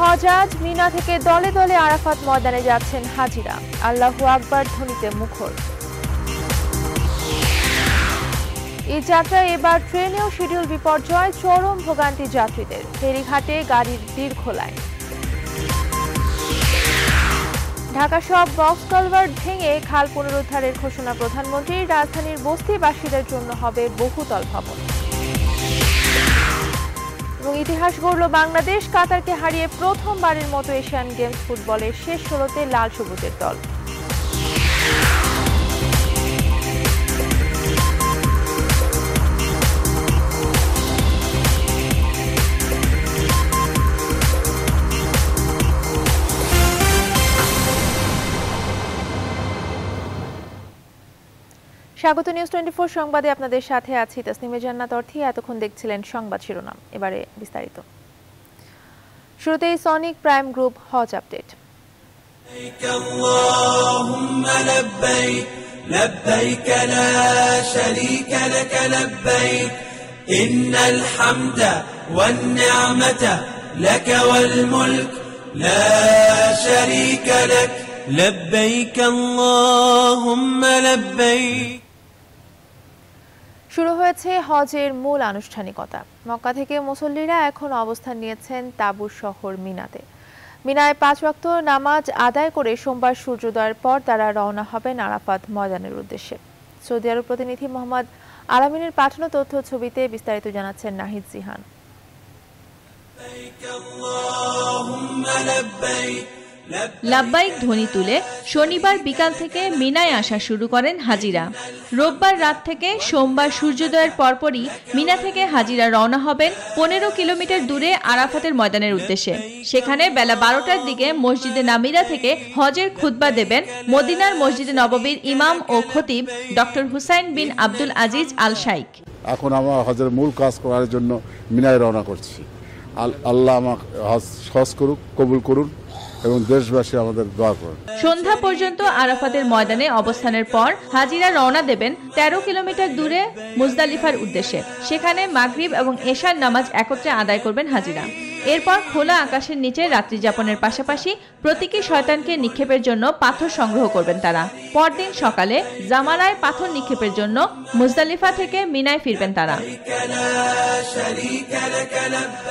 হজাজ মিনা থেকে দলে দলে আরাফাত ময়দানে যাচ্ছেন হাজিরা আল্লাহু আকবার ধ্বনিতে মুখর এই যাত্রায় এবার ট্রেনেও শিডিউল বিপর্যয় চরম ভোগান্তি যাত্রীদের ফেরিঘাটে গাড়ির দীর্ঘ লাইন ঢাকা সব বক্স কলভার্ট ভেঙে খাল পুনরুদ্ধারের ঘোষণা প্রধানমন্ত্রী রাজধানীর বস্তিবাসীদের জন্য হবে বহুতল ভবন এবং ইতিহাস গড়ল বাংলাদেশ কাতারকে হারিয়ে প্রথমবারের মতো এশিয়ান গেমস ফুটবলের শেষ ষোলোতে লাল সবুজের দল স্বাগত নিউজ টোয়েন্টি ফোর সংবাদে আপনাদের সাথে আছি তাসনিমে জান্নাত অর্থি এতক্ষণ দেখছিলেন সংবাদ শিরোনাম এবারে বিস্তারিত শুরুতেই সনিক প্রাইম গ্রুপ হজ আপডেট لبيك لا শুরু হয়েছে হজের মূল আনুষ্ঠানিকতা মক্কা থেকে মুসল্লিরা এখন অবস্থান নিয়েছেন তাবুর শহর মিনাতে মিনায় পাঁচ রক্ত নামাজ আদায় করে সোমবার সূর্যোদয়ের পর তারা রওনা হবেন আরাফাত ময়দানের উদ্দেশ্যে সৌদি আরব প্রতিনিধি মোহাম্মদ আলামিনের পাঠানো তথ্য ছবিতে বিস্তারিত জানাচ্ছেন নাহিদ জিহান লাভবাহিক ধ্বনি তুলে শনিবার বিকাল থেকে মিনায় আসা শুরু করেন হাজিরা রোববার রাত থেকে সোমবার সূর্যোদয়ের পরপরই মিনা থেকে হাজিরা রওনা হবেন পনেরো কিলোমিটার দূরে আরাফাতের ময়দানের উদ্দেশ্যে সেখানে বেলা বারোটার দিকে মসজিদে নামিরা থেকে হজের খুদ্া দেবেন মদিনার মসজিদে নববীর ইমাম ও খতিব doctor Hussain bin Abdul Aziz Al Shaikh এখন আমরা হজের মূল কাজ করার জন্য মিনায় রওনা করছি আল্লাহ আমাকে হজ সহজ করুক কবুল করুন এবং দেশবাসী আমাদের দোয়া করেন সন্ধ্যা পর্যন্ত আরাফাতের ময়দানে অবস্থানের পর হাজিরা রওনা দেবেন ১৩ কিলোমিটার দূরে মুজদালিফার উদ্দেশ্যে সেখানে মাগরিব এবং এশার নামাজ একত্রে আদায় করবেন হাজিরা এরপর খোলা আকাশের নিচে রাত্রি যাপনের পাশাপাশি প্রতীকী শয়তানকে নিক্ষেপের জন্য পাথর সংগ্রহ করবেন তারা পরদিন সকালে জামালায় পাথর নিক্ষেপের জন্য মুজদালিফা থেকে মিনায় ফিরবেন তারা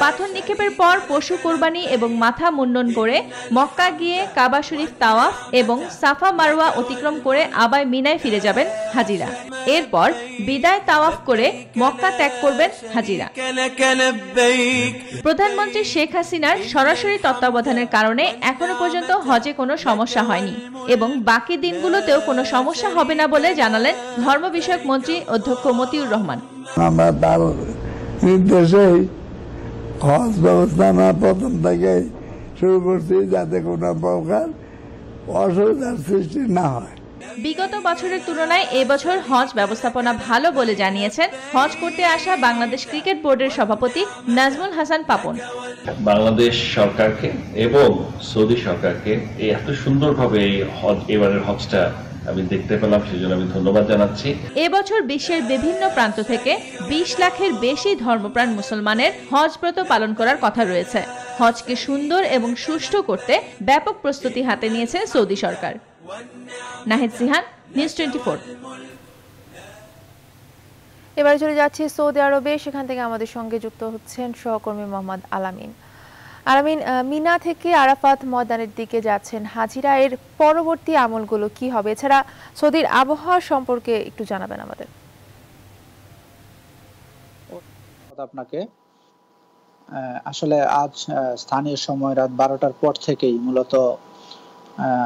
পাথর নিক্ষেপের পর পশু কোরবানি এবং মাথা মুন্ডন করে মক্কা গিয়ে কাবা শরীফ তাওয়াফ এবং সাফা মারওয়া অতিক্রম করে আবার মিনায় ফিরে যাবেন হাজিরা এরপর বিদায় তাওয়াফ করে মক্কা ত্যাগ করবেন হাজিরা প্রধানমন্ত্রী দেশটি শেখ হাসিনার সরাসরি তত্ত্বাবধানের কারণে এখনো পর্যন্ত হজে কোনো সমস্যা হয়নি এবং বাকি দিনগুলোতেও কোনো সমস্যা হবে না বলে জানালেন ধর্ম বিষয়ক মন্ত্রী অধ্যক্ষ মতিউর রহমান হজ ব্যবস্থা না প্রথম থেকে শুরু করছি যাতে কোনো প্রকার অসুবিধার সৃষ্টি না হয় বিগত বছরের তুলনায় এবছর হজ ব্যবস্থাপনা ভালো বলে জানিয়েছেন হজ করতে আসা বাংলাদেশ ক্রিকেট বোর্ডের সভাপতি নাজমুল হাসান পাপন বাংলাদেশ সরকারকে এবং সৌদি সরকারকে এই এত সুন্দরভাবে এই হজ এবারের হজটা আমি দেখতে পেলাম সেজন্য আমি ধন্যবাদ জানাচ্ছি এবছর বিশ্বের বিভিন্ন প্রান্ত থেকে ২০ লাখের বেশি ধর্মপ্রাণ মুসলমানের হজ ব্রত পালন করার কথা রয়েছে হজকে সুন্দর এবং সুষ্ঠু করতে ব্যাপক প্রস্তুতি হাতে নিয়েছে সৌদি সরকার Nahid Sihan news twenty four এবারে চলে যাচ্ছি সৌদি আরবে সেখান থেকে আমাদের সঙ্গে যুক্ত হচ্ছেন সহকর্মী মোহাম্মদ আলামিন আলামিন মিনা থেকে আরাফাত ময়দানের দিকে যাচ্ছেন হাজিরা এর পরবর্তী আমলগুলো কি হবে এছাড়া সৌদির আবহাওয়া সম্পর্কে একটু জানাবেন আমাদের আপনাকে আসলে আজ স্থানীয় সময় রাত বারোটার পর থেকেই মূলত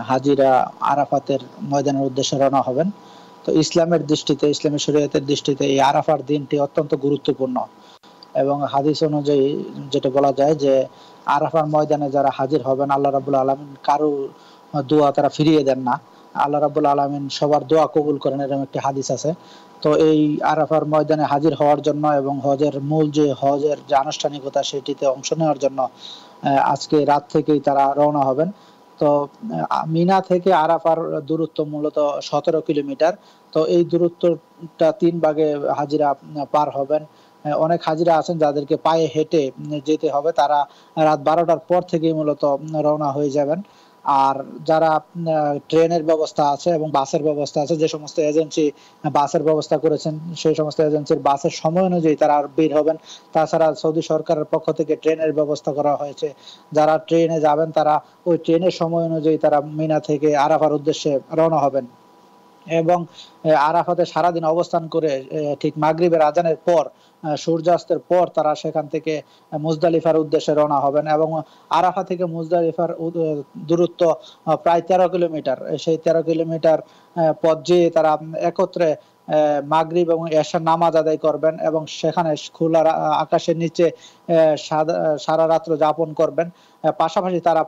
হাজিরা আরাফাতের ময়দানের উদ্দেশ্যে রওনা হবেন তো ইসলামের দৃষ্টিতে ইসলামী শরীয়তের দৃষ্টিতে এই আরাফার দিনটি অত্যন্ত গুরুত্বপূর্ণ এবং হাদিস অনুযায়ী যেটা বলা যায় যে আরাফার ময়দানে যারা হাজির হবেন আল্লাহ রাবুল আলমিন কারো দোয়া তারা ফিরিয়ে দেন না আল্লাহ রাবুল আলমিন সবার দোয়া কবুল করেন এরকম একটি হাদিস আছে তো এই আরাফার ময়দানে হাজির হওয়ার জন্য এবং হজের মূল যে হজের যে আনুষ্ঠানিকতা সেটিতে অংশ নেওয়ার জন্য আজকে রাত থেকেই তারা রওনা হবেন তো মিনা থেকে আরাফার দূরত্ব মূলত সতেরো কিলোমিটার তো এই দূরত্বটা তিন ভাগে হাজিরা পার হবেন অনেক হাজিরা আছেন যাদেরকে পায়ে হেঁটে যেতে হবে তারা রাত বারোটার পর থেকে মূলত রওনা হয়ে যাবেন আর যারা ট্রেনের ব্যবস্থা আছে এবং বাসের ব্যবস্থা আছে যে সমস্ত এজেন্সি বাসের ব্যবস্থা করেছেন সেই সমস্ত এজেন্সির বাসের সময় অনুযায়ী তারা আর বের হবেন তাছাড়া সৌদি সরকারের পক্ষ থেকে ট্রেনের ব্যবস্থা করা হয়েছে যারা ট্রেনে যাবেন তারা ওই ট্রেনের সময় অনুযায়ী তারা মিনা থেকে আরাফার উদ্দেশ্যে রওনা হবেন এবং আরাফাতে সারাদিন অবস্থান করে ঠিক মাগরিবের আজানের পর সূর্যাস্তের পর তারা সেখান থেকে মুজদালিফার উদ্দেশ্যে রওনা হবেন এবং আরাফা থেকে মুজদালিফার দূরত্ব প্রায় তেরো কিলোমিটার সেই তেরো কিলোমিটার পথ যেয়ে তারা একত্রে মাগরিব এবং এশার নামাজ আদায় করবেন এবং সেখানে খোলা আকাশের নিচে সারা রাত্র যাপন করবেন পাশাপাশি তারা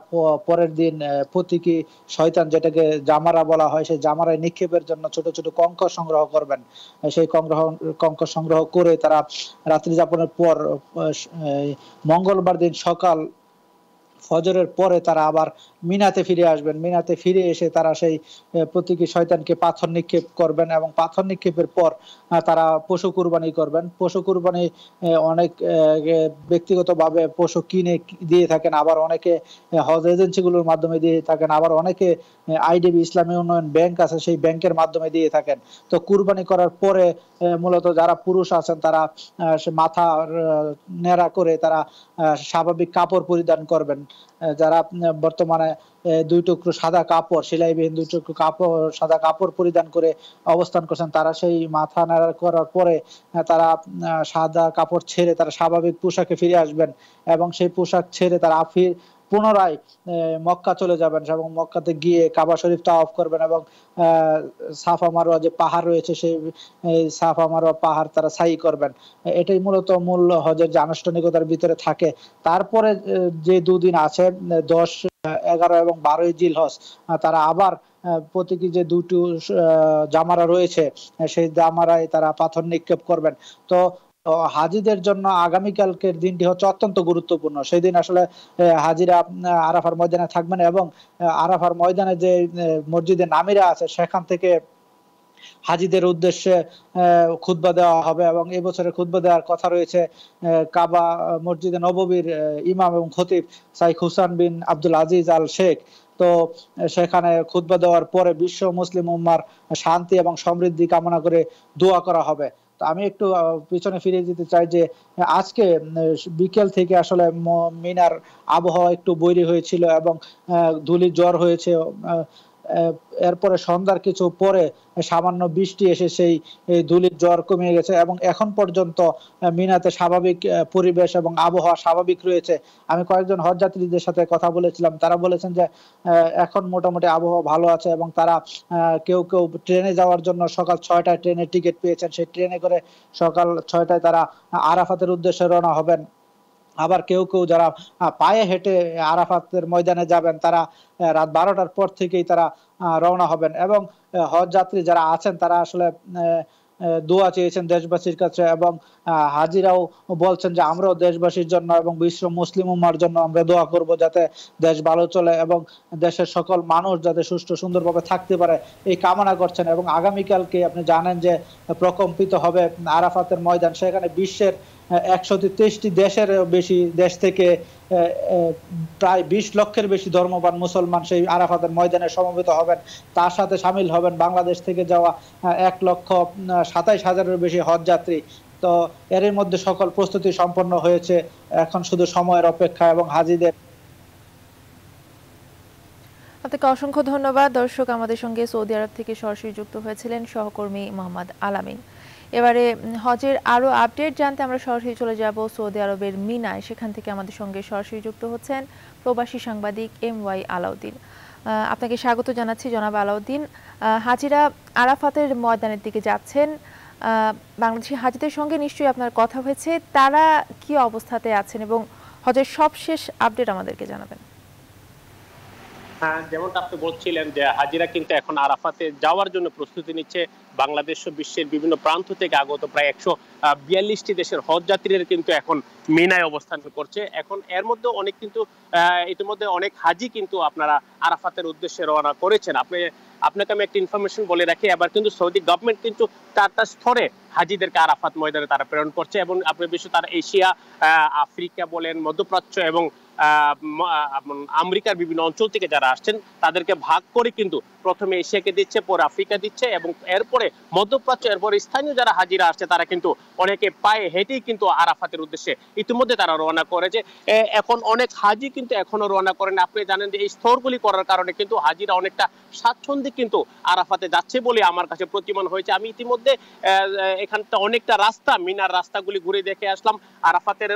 পরের দিন প্রতীকী শয়তান যেটাকে জামারা বলা হয় সেই জামারায় নিক্ষেপের জন্য ছোট ছোট কঙ্ক সংগ্রহ করবেন সেই কংগ্রহ কঙ্ক সংগ্রহ করে তারা রাত্রি যাপনের পর মঙ্গলবার দিন সকাল ফজরের পরে তারা আবার মিনাতে ফিরে আসবেন মিনাতে ফিরে এসে তারা সেই প্রতীকী শয়তানকে পাথর নিক্ষেপ করবেন এবং পাথর নিক্ষেপের পর তারা পশু কুরবানি করবেন পশু কুরবানি অনেক ব্যক্তিগতভাবে পশু কিনে দিয়ে থাকেন আবার অনেকে হজ এজেন্সিগুলোর মাধ্যমে দিয়ে থাকেন আবার অনেকে আইডিবি ইসলামী উন্নয়ন ব্যাংক আছে সেই ব্যাংকের মাধ্যমে দিয়ে থাকেন তো কুরবানি করার পরে মূলত যারা পুরুষ আছেন তারা মাথা নেড়া করে তারা স্বাভাবিক কাপড় পরিধান করবেন যারা বর্তমানে দুই টুকরো সাদা কাপড় সেলাই সেলাইবিহীন দুই টুকরো কাপড় সাদা কাপড় পরিধান করে অবস্থান করছেন তারা সেই মাথা নাড়া করার পরে তারা সাদা কাপড় ছেড়ে তারা স্বাভাবিক পোশাকে ফিরে আসবেন এবং সেই পোশাক ছেড়ে তারা আফির পুনরায় মক্কা চলে যাবেন এবং মক্কাতে গিয়ে কাবা শরীফ তাওয়াফ করবেন এবং সাফা মারোয়া যে পাহাড় রয়েছে সেই সাফা মারোয়া পাহাড় তারা সাই করবেন এটাই মূলত মূল হজের যে আনুষ্ঠানিকতার ভিতরে থাকে তারপরে যে দুদিন আছে দশ এগারো এবং বারোই জিল হজ তারা আবার প্রতীকী যে দুটো জামারা রয়েছে সেই জামারায় তারা পাথর নিক্ষেপ করবেন তো হাজিদের জন্য আগামীকালকের দিনটি হচ্ছে অত্যন্ত গুরুত্বপূর্ণ সেই দিন আসলে হাজিরা আরাফার ময়দানে থাকবেন এবং আরাফার ময়দানে যে মসজিদে নামিরা আছে সেখান থেকে হাজিদের উদ্দেশ্যে খুদ্া দেওয়া হবে এবং এবছরে খুদ্া দেওয়ার কথা রয়েছে কাবা মসজিদে নববীর ইমাম এবং খতিব সাইখ হুসান বিন আব্দুল আজিজ আল শেখ তো সেখানে খুদ্া দেওয়ার পরে বিশ্ব মুসলিম উম্মার শান্তি এবং সমৃদ্ধি কামনা করে দোয়া করা হবে তো আমি একটু পিছনে ফিরে যেতে চাই যে আজকে বিকেল থেকে আসলে মিনার আবহাওয়া একটু বৈরী হয়েছিল এবং ধুলির জ্বর হয়েছে এরপরে সন্ধ্যার কিছু পরে সামান্য বৃষ্টি এসে সেই ধুলির জ্বর কমে গেছে এবং এখন পর্যন্ত মিনাতে স্বাভাবিক পরিবেশ এবং আবহাওয়া স্বাভাবিক রয়েছে আমি কয়েকজন হজযাত্রীদের সাথে কথা বলেছিলাম তারা বলেছেন যে এখন মোটামুটি আবহাওয়া ভালো আছে এবং তারা কেউ কেউ ট্রেনে যাওয়ার জন্য সকাল ছয়টায় ট্রেনের টিকিট পেয়েছেন সেই ট্রেনে করে সকাল ছয়টায় তারা আরাফাতের উদ্দেশ্যে রওনা হবেন আবার কেউ কেউ যারা পায়ে হেঁটে আরাফাতের ময়দানে যাবেন তারা রাত বারোটার পর থেকেই তারা রওনা হবেন এবং হজ যাত্রী যারা আছেন তারা আসলে দোয়া চেয়েছেন দেশবাসীর কাছে এবং হাজিরাও বলছেন যে আমরাও দেশবাসীর জন্য এবং বিশ্ব মুসলিম উম্মার জন্য আমরা দোয়া করব যাতে দেশ ভালো চলে এবং দেশের সকল মানুষ যাতে সুষ্ঠু সুন্দরভাবে থাকতে পারে এই কামনা করছেন এবং আগামীকালকে আপনি জানেন যে প্রকম্পিত হবে আরাফাতের ময়দান সেখানে বিশ্বের একশো দেশের বেশি দেশ থেকে প্রায় বিশ লক্ষের বেশি ধর্মবান মুসলমান সেই আরাফাতের ময়দানে সমবেত হবেন তার সাথে সামিল হবেন বাংলাদেশ থেকে যাওয়া এক লক্ষ সাতাইশ হাজারের বেশি হজ যাত্রী তো এর মধ্যে সকল প্রস্তুতি সম্পন্ন হয়েছে এখন শুধু সময়ের অপেক্ষা এবং হাজিদের আপনাকে অসংখ্য ধন্যবাদ দর্শক আমাদের সঙ্গে সৌদি আরব থেকে সরাসরি যুক্ত হয়েছিলেন সহকর্মী মোহাম্মদ আলামিন এবারে হজের আরো আপডেট জানতে আমরা সরাসরি চলে যাব সৌদি আরবের মিনায় সেখান থেকে আমাদের সঙ্গে সরাসরি যুক্ত হচ্ছেন প্রবাসী সাংবাদিক এম ওয়াই আলাউদ্দিন আপনাকে স্বাগত জানাচ্ছি জনাব আলাউদ্দিন হাজিরা আরাফাতের ময়দানের দিকে যাচ্ছেন বাংলাদেশি হাজিদের সঙ্গে নিশ্চয়ই আপনার কথা হয়েছে তারা কি অবস্থাতে আছেন এবং হজের সবশেষ আপডেট আমাদেরকে জানাবেন হ্যাঁ, যেমনটা আপনি বলছিলেন যে হাজিরা কিন্তু এখন আরাফাতে যাওয়ার জন্য প্রস্তুতি নিচ্ছে বাংলাদেশ বিশ্বের বিভিন্ন প্রান্ত থেকে আগত প্রায় একশো বিয়াল্লিশটি দেশের হজ যাত্রীরা কিন্তু এখন মিনায় অবস্থান করছে এখন এর মধ্যে অনেক কিন্তু ইতিমধ্যে অনেক হাজি কিন্তু আপনারা আরাফাতের উদ্দেশ্যে রওনা করেছেন আপনি আপনাকে আমি একটা ইনফরমেশন বলে রাখি এবার কিন্তু সৌদি গভর্নমেন্ট কিন্তু তার তার স্তরে হাজিদেরকে আরাফাত ময়দানে তারা প্রেরণ করছে এবং আপনি বিশ্ব তারা এশিয়া আফ্রিকা বলেন মধ্যপ্রাচ্য এবং আমেরিকার বিভিন্ন অঞ্চল থেকে যারা আসছেন তাদেরকে ভাগ করে কিন্তু প্রথমে এশিয়াকে দিচ্ছে পরে আফ্রিকা দিচ্ছে এবং এরপরে মধ্যপ্রাচ্য এরপর স্থানীয় যারা হাজিরা আসছে তারা কিন্তু অনেকে পায়ে হেঁটেই কিন্তু আরাফাতের উদ্দেশ্যে ইতিমধ্যে তারা রওনা করেছে এখন অনেক হাজি কিন্তু এখনো রওনা করেন আপনি জানেন যে এই স্তরগুলি করার কারণে কিন্তু হাজিরা অনেকটা স্বাচ্ছন্দ্যে কিন্তু আরাফাতে যাচ্ছে বলে আমার কাছে প্রতিমান হয়েছে আমি ইতিমধ্যে এখানটা অনেকটা রাস্তা মিনার রাস্তাগুলি ঘুরে দেখে আসলাম আরাফাতের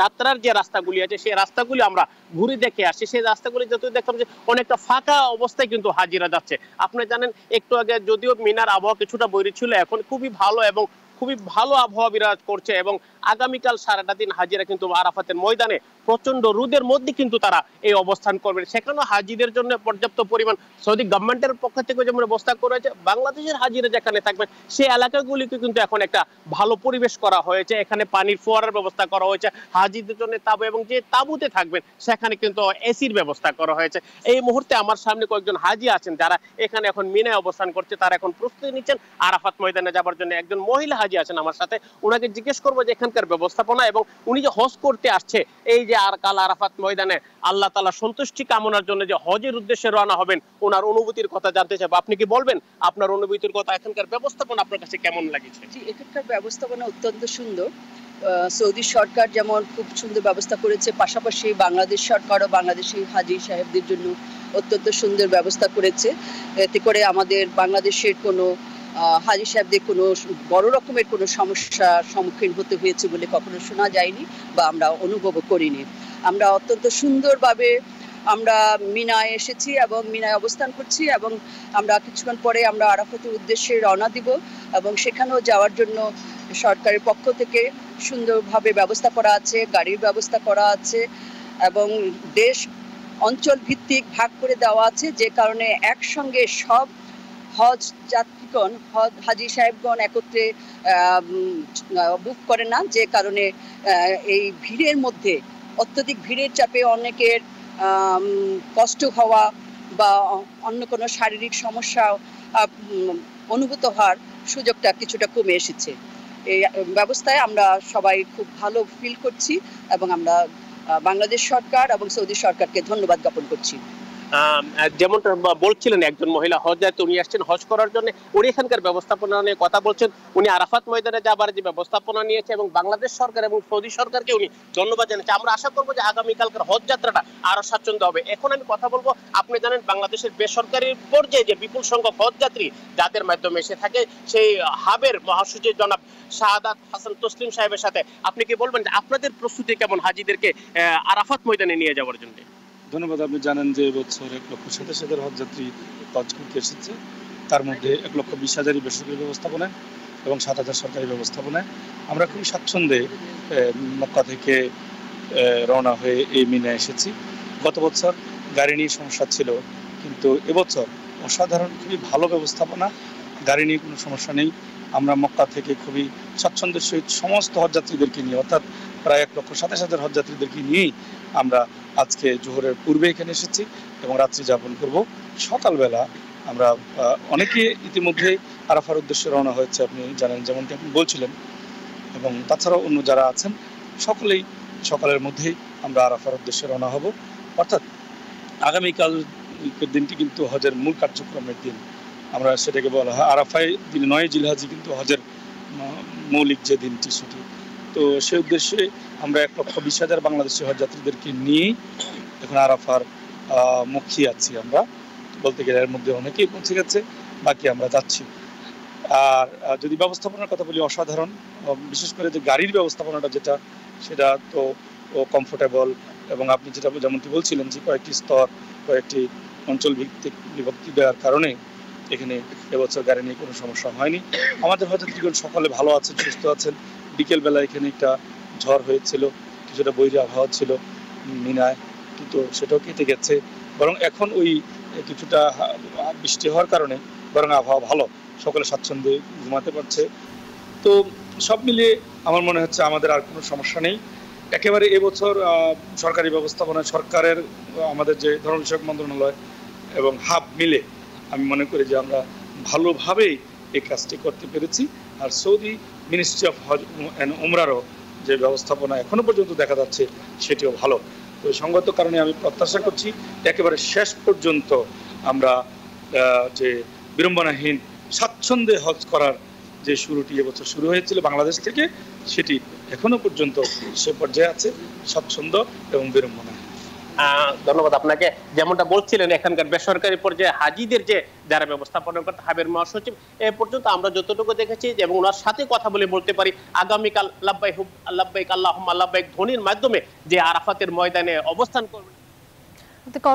যাত্রার যে রাস্তাগুলি আছে সেই রাস্তা রাস্তাগুলি আমরা ঘুরে দেখে আসছি সেই রাস্তাগুলি যত দেখলাম যে অনেকটা ফাঁকা অবস্থায় কিন্তু হাজিরা যাচ্ছে আপনি জানেন একটু আগে যদিও মিনার আবহাওয়া কিছুটা বৈরী ছিল এখন খুবই ভালো এবং খুবই ভালো আবহাওয়া বিরাজ করছে এবং আগামীকাল সারাটা দিন হাজিরা কিন্তু আরাফাতের ময়দানে প্রচন্ড রোদের মধ্যে কিন্তু তারা এই অবস্থান করবেন সেখানেও হাজিদের জন্য পর্যাপ্ত পরিমাণ সৌদি গভর্নমেন্টের পক্ষ থেকে যেমন ব্যবস্থা করা হয়েছে বাংলাদেশের হাজিরা যেখানে থাকবেন সেই এলাকাগুলিকে কিন্তু এখন একটা ভালো পরিবেশ করা হয়েছে এখানে পানির ফোয়ারার ব্যবস্থা করা হয়েছে হাজিদের জন্য তাবু এবং যে তাবুতে থাকবেন সেখানে কিন্তু এসির ব্যবস্থা করা হয়েছে এই মুহূর্তে আমার সামনে কয়েকজন হাজি আছেন যারা এখানে এখন মিনায় অবস্থান করছে তারা এখন প্রস্তুতি নিচ্ছেন আরাফাত ময়দানে যাবার জন্য একজন মহিলা হাজি আছেন আমার সাথে ওনাকে জিজ্ঞেস করবো যে এখানে এখানকার ব্যবস্থাপনা এবং উনি যে হজ করতে আসছে এই যে আর কাল আরাফাত ময়দানে আল্লাহ তালা সন্তুষ্টি কামনার জন্য যে হজের উদ্দেশ্যে রওনা হবেন ওনার অনুভূতির কথা জানতে চাবো আপনি কি বলবেন আপনার অনুভূতির কথা এখানকার ব্যবস্থাপনা আপনার কাছে কেমন লাগেছে জি এখানকার ব্যবস্থাপনা অত্যন্ত সুন্দর সৌদি সরকার যেমন খুব সুন্দর ব্যবস্থা করেছে পাশাপাশি বাংলাদেশ সরকারও বাংলাদেশি হাজি সাহেবদের জন্য অত্যন্ত সুন্দর ব্যবস্থা করেছে এতে করে আমাদের বাংলাদেশের কোনো হাজি সাহেবদের কোনো বড় রকমের কোনো সমস্যা সম্মুখীন হতে হয়েছে বলে কখনো শোনা যায়নি বা আমরা অনুভব করিনি আমরা অত্যন্ত সুন্দরভাবে আমরা মিনায় এসেছি এবং মিনায় অবস্থান করছি এবং আমরা কিছুক্ষণ পরে আমরা আরাফতের উদ্দেশ্যে রওনা দিব এবং সেখানেও যাওয়ার জন্য সরকারের পক্ষ থেকে সুন্দরভাবে ব্যবস্থা করা আছে গাড়ির ব্যবস্থা করা আছে এবং দেশ অঞ্চল ভিত্তিক ভাগ করে দেওয়া আছে যে কারণে একসঙ্গে সব হজ যাত্রী সাহেবগণ হাজি সাহেবগণ একত্রে বুক করে না যে কারণে এই ভিড়ের মধ্যে অত্যধিক ভিড়ের চাপে অনেকের কষ্ট হওয়া বা অন্য কোনো শারীরিক সমস্যা অনুভূত হওয়ার সুযোগটা কিছুটা কমে এসেছে এই ব্যবস্থায় আমরা সবাই খুব ভালো ফিল করছি এবং আমরা বাংলাদেশ সরকার এবং সৌদি সরকারকে ধন্যবাদ জ্ঞাপন করছি যেমনটা বলছিলেন একজন মহিলা হজ হজে উনি আসছেন হজ করার জন্য উনি এখানকার ব্যবস্থাপনা নিয়ে কথা বলছেন উনি আরাফাত ময়দানে যাবার যে ব্যবস্থাপনা নিয়েছে এবং বাংলাদেশ সরকার এবং সৌদি সরকারকে উনি ধন্যবাদ জানিয়েছে আমরা আশা করবো যে আগামীকালকার হজ যাত্রাটা আরো স্বাচ্ছন্দ্য হবে এখন আমি কথা বলবো আপনি জানেন বাংলাদেশের বেসরকারি পর্যায়ে যে বিপুল সংখ্যক হজ যাত্রী যাদের মাধ্যমে এসে থাকে সেই হাবের মহাসচিব জনাব শাহাদ হাসান তসলিম সাহেবের সাথে আপনি কি বলবেন যে আপনাদের প্রস্তুতি কেমন হাজিদেরকে আরাফাত ময়দানে নিয়ে যাওয়ার জন্য ধন্যবাদ আপনি জানেন যে এবছর এক লক্ষ সাতাশ হাজার হজযাত্রী হজ করতে এসেছে তার মধ্যে এক লক্ষ বিশ হাজারই বেসরকারি ব্যবস্থাপনায় এবং সাত হাজার সরকারি ব্যবস্থাপনায় আমরা খুবই স্বাচ্ছন্দ্যে মক্কা থেকে রওনা হয়ে এই মিনে এসেছি গত বছর গাড়ি নিয়ে সমস্যা ছিল কিন্তু এবছর অসাধারণ খুবই ভালো ব্যবস্থাপনা গাড়ি নিয়ে কোনো সমস্যা নেই আমরা মক্কা থেকে খুবই স্বাচ্ছন্দ্যের সহিত সমস্ত হজযাত্রীদেরকে নিয়ে অর্থাৎ প্রায় এক লক্ষ সাতাশ হাজার হজযাত্রীদেরকে নিয়েই আমরা আজকে জোহরের পূর্বে এখানে এসেছি এবং রাত্রি যাপন করব সকালবেলা আমরা অনেকে ইতিমধ্যেই আরাফার উদ্দেশ্যে রওনা হয়েছে আপনি জানেন যেমনটি আপনি বলছিলেন এবং তাছাড়াও অন্য যারা আছেন সকলেই সকালের মধ্যেই আমরা আরাফার উদ্দেশ্যে রওনা হব অর্থাৎ আগামীকাল দিনটি কিন্তু হজের মূল কার্যক্রমের দিন আমরা সেটাকে বলা হয় আরাফাই দিন নয় জিলহাজি কিন্তু হজের মৌলিক যে দিনটি সেটি তো সে উদ্দেশ্যে আমরা এক লক্ষ বিশ হাজার বাংলাদেশি হজ যাত্রীদেরকে নিয়েই এখন আরাফার মুখী আছি আমরা বলতে গেলে এর মধ্যে অনেকেই পৌঁছে গেছে বাকি আমরা যাচ্ছি আর যদি ব্যবস্থাপনার কথা বলি অসাধারণ বিশেষ করে যে গাড়ির ব্যবস্থাপনাটা যেটা সেটা তো কমফোর্টেবল এবং আপনি যেটা যেমনটি বলছিলেন যে কয়েকটি স্তর কয়েকটি অঞ্চল ভিত্তিক বিভক্তি দেওয়ার কারণে এখানে এবছর গাড়ি নিয়ে কোনো সমস্যা হয়নি আমাদের হয়তো ত্রিগুণ সকালে ভালো আছেন সুস্থ আছেন বিকেলবেলা এখানে একটা ঝড় হয়েছিল কিছুটা বৈরী আবহাওয়া ছিল মিনায় কিন্তু সেটাও কেটে গেছে বরং এখন ওই কিছুটা বৃষ্টি হওয়ার কারণে বরং আবহাওয়া ভালো সকলে স্বাচ্ছন্দ্যে ঘুমাতে পারছে তো সব মিলিয়ে আমার মনে হচ্ছে আমাদের আর কোনো সমস্যা নেই একেবারে এবছর সরকারি ব্যবস্থাপনায় সরকারের আমাদের যে ধরন বিষয়ক মন্ত্রণালয় এবং হাব মিলে আমি মনে করি যে আমরা ভালোভাবেই এই কাজটি করতে পেরেছি আর Saudi ministry of Hajj and উমরারও যে ব্যবস্থাপনা এখনো পর্যন্ত দেখা যাচ্ছে সেটিও ভালো তো সঙ্গত কারণে আমি প্রত্যাশা করছি একেবারে শেষ পর্যন্ত আমরা যে বিড়ম্বনাহীন স্বাচ্ছন্দ্যে হজ করার যে শুরুটি এবছর শুরু হয়েছিল বাংলাদেশ থেকে সেটি এখনো পর্যন্ত সে পর্যায়ে আছে স্বাচ্ছন্দ্য এবং বিড়ম্বনা ধন্যবাদ আপনাকে যেমনটা বলছিলেন এখানকার বেসরকারি পর্যায়ে হাজিদের যে যারা ব্যবস্থাপনা করতে হাবের মহাসচিব এ পর্যন্ত আমরা যতটুকু দেখেছি এবং ওনার সাথে কথা বলে বলতে পারি আগামীকাল আল্লাহবাই হুব আল্লাহবাইক আল্লাহ আল্লাহবাইক ধ্বনির মাধ্যমে যে আরাফাতের ময়দানে অবস্থান করবে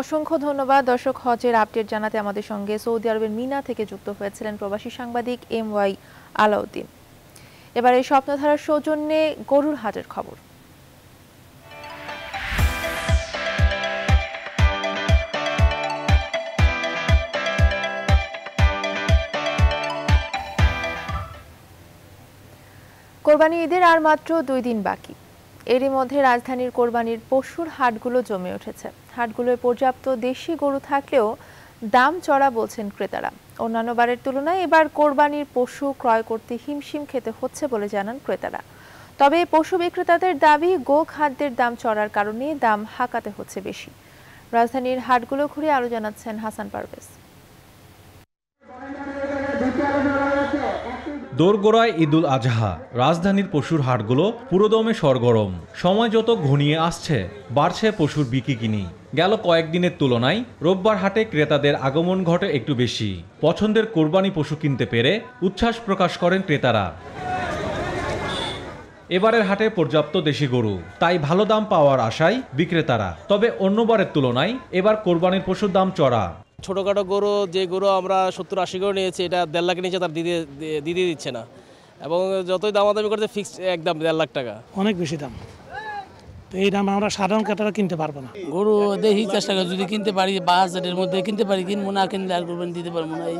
অসংখ্য ধন্যবাদ দর্শক হজের আপডেট জানাতে আমাদের সঙ্গে সৌদি আরবের মিনা থেকে যুক্ত হয়েছিলেন প্রবাসী সাংবাদিক এম ওয়াই আলাউদ্দিন এবারে স্বপ্নধারার সৌজন্যে গরুর হাটের খবর কোরবানি ঈদের আর মাত্র দুই দিন বাকি এরই মধ্যে রাজধানীর কোরবানির পশুর হাটগুলো জমে উঠেছে হাটগুলোয় পর্যাপ্ত দেশি গরু থাকলেও দাম চড়া বলছেন ক্রেতারা অন্যান্য বারের তুলনায় এবার কোরবানির পশু ক্রয় করতে হিমশিম খেতে হচ্ছে বলে জানান ক্রেতারা তবে পশু বিক্রেতাদের দাবি গো খাদ্যের দাম চড়ার কারণে দাম হাঁকাতে হচ্ছে বেশি রাজধানীর হাটগুলো ঘুরে আরও জানাচ্ছেন হাসান পারভেজ দোরগোড়ায় ঈদুল আজহা রাজধানীর পশুর হাটগুলো পুরোদমে সরগরম সময় যত ঘনিয়ে আসছে বাড়ছে পশুর বিকি কিনি গেল কয়েকদিনের তুলনায় রোববার হাটে ক্রেতাদের আগমন ঘটে একটু বেশি পছন্দের কোরবানি পশু কিনতে পেরে উচ্ছ্বাস প্রকাশ করেন ক্রেতারা এবারের হাটে পর্যাপ্ত দেশি গরু তাই ভালো দাম পাওয়ার আশায় বিক্রেতারা তবে অন্যবারের তুলনায় এবার কোরবানির পশুর দাম চড়া ছোটোখাটো গরু যে গরু আমরা সত্তর আশি গরু নিয়েছি এটা দেড় লাখ নিচে তার দিদি দিদি দিচ্ছে না এবং যতই দাম দামি করছে ফিক্স একদম দেড় লাখ টাকা অনেক বেশি দাম তো এই দাম আমরা সাধারণ কাটারা কিনতে পারবো না গরু দেখি চেষ্টা করি যদি কিনতে পারি বা হাজারের মধ্যে কিনতে পারি কিনবো না কিনলে আর করবেন দিতে পারবো না এই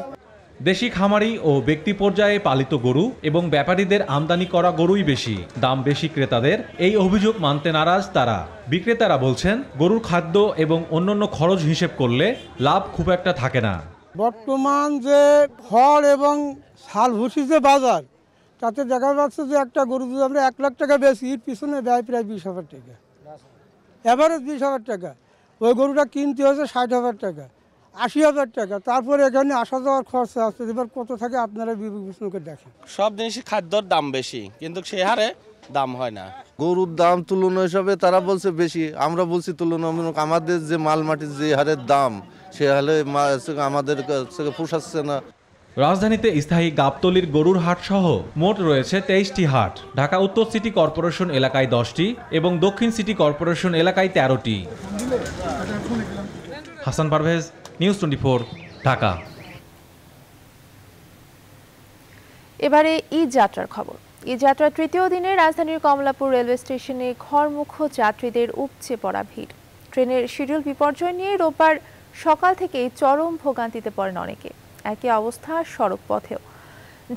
দেশি খামারি ও ব্যক্তি পর্যায়ে পালিত গরু এবং ব্যাপারীদের আমদানি করা গরুই বেশি দাম বেশি ক্রেতাদের এই অভিযোগ মানতে নারাজ তারা বিক্রেতারা বলছেন গরুর খাদ্য এবং অন্যান্য খরচ হিসেব করলে লাভ খুব একটা থাকে না বর্তমান যে খড় এবং শাল ভুসি যে বাজার তাতে দেখা যাচ্ছে যে একটা গরু আমরা এক লাখ টাকা বেশি পিছনে ব্যয় প্রায় বিশ হাজার টাকা অ্যাভারেজ বিশ হাজার টাকা ওই গরুটা কিনতে হয়েছে ষাট হাজার টাকা আশি হাজার টাকা তারপরে এখানে আসা যাওয়ার খরচা আছে এবার কত থাকে আপনারা বিবেচনা দেখেন সব জিনিসই খাদ্যর দাম বেশি কিন্তু সে হারে দাম হয় না গরুর দাম তুলনা হিসাবে তারা বলছে বেশি আমরা বলছি তুলনামূলক আমাদের যে মাল মাটির যে হারের দাম সে হারে আমাদের পোষাচ্ছে না রাজধানীতে স্থায়ী গাবতলির গরুর হাট সহ মোট রয়েছে তেইশটি হাট ঢাকা উত্তর সিটি কর্পোরেশন এলাকায় দশটি এবং দক্ষিণ সিটি কর্পোরেশন এলাকায় তেরোটি Hasan Parvez news twenty four Dhaka এবারে ঈদ যাত্রার খবর ঈদ যাত্রার তৃতীয় দিনে রাজধানীর কমলাপুর রেলওয়ে স্টেশনে ঘরমুখ যাত্রীদের উপচে পড়া ভিড় ট্রেনের শিডিউল বিপর্যয় নিয়ে রোববার সকাল থেকে চরম ভোগান্তিতে পড়েন অনেকে একই অবস্থা সড়ক পথেও